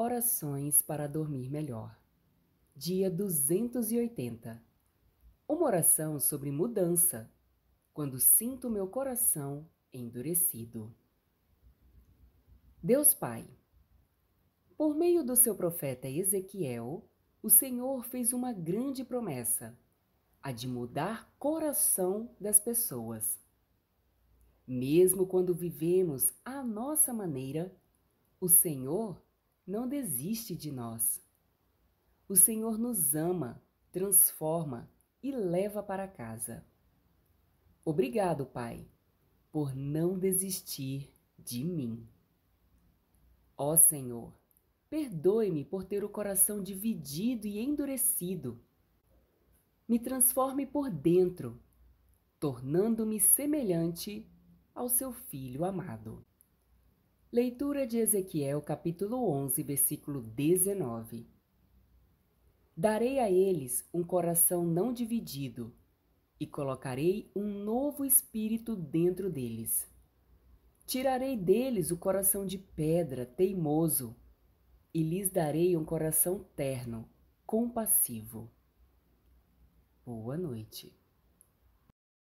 Orações para dormir melhor. Dia 280. Uma oração sobre mudança. Quando sinto meu coração endurecido. Deus Pai, por meio do seu profeta Ezequiel, o Senhor fez uma grande promessa, a de mudar coração das pessoas. Mesmo quando vivemos à nossa maneira, o Senhor não desiste de nós. O Senhor nos ama, transforma e leva para casa. Obrigado, Pai, por não desistir de mim. Ó Senhor, perdoe-me por ter o coração dividido e endurecido. Me transforme por dentro, tornando-me semelhante ao seu filho amado. Leitura de Ezequiel, capítulo 11, versículo 19. Darei a eles um coração não dividido e colocarei um novo espírito dentro deles. Tirarei deles o coração de pedra, teimoso, e lhes darei um coração terno, compassivo. Boa noite.